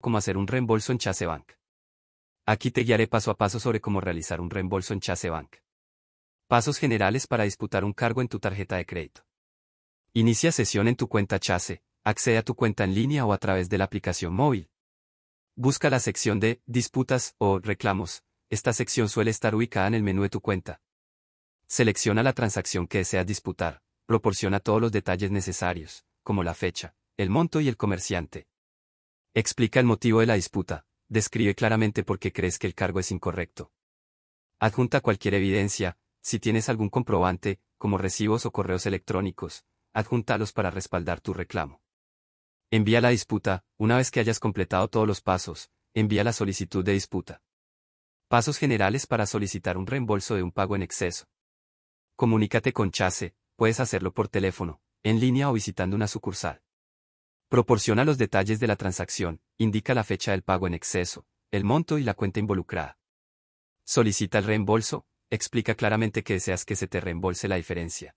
cómo hacer un reembolso en Bank. Aquí te guiaré paso a paso sobre cómo realizar un reembolso en Chase Bank. Pasos generales para disputar un cargo en tu tarjeta de crédito. Inicia sesión en tu cuenta Chase, accede a tu cuenta en línea o a través de la aplicación móvil. Busca la sección de Disputas o Reclamos. Esta sección suele estar ubicada en el menú de tu cuenta. Selecciona la transacción que deseas disputar. Proporciona todos los detalles necesarios, como la fecha, el monto y el comerciante. Explica el motivo de la disputa, describe claramente por qué crees que el cargo es incorrecto. Adjunta cualquier evidencia, si tienes algún comprobante, como recibos o correos electrónicos, adjúntalos para respaldar tu reclamo. Envía la disputa, una vez que hayas completado todos los pasos, envía la solicitud de disputa. Pasos generales para solicitar un reembolso de un pago en exceso. Comunícate con Chase, puedes hacerlo por teléfono, en línea o visitando una sucursal. Proporciona los detalles de la transacción, indica la fecha del pago en exceso, el monto y la cuenta involucrada. Solicita el reembolso, explica claramente que deseas que se te reembolse la diferencia.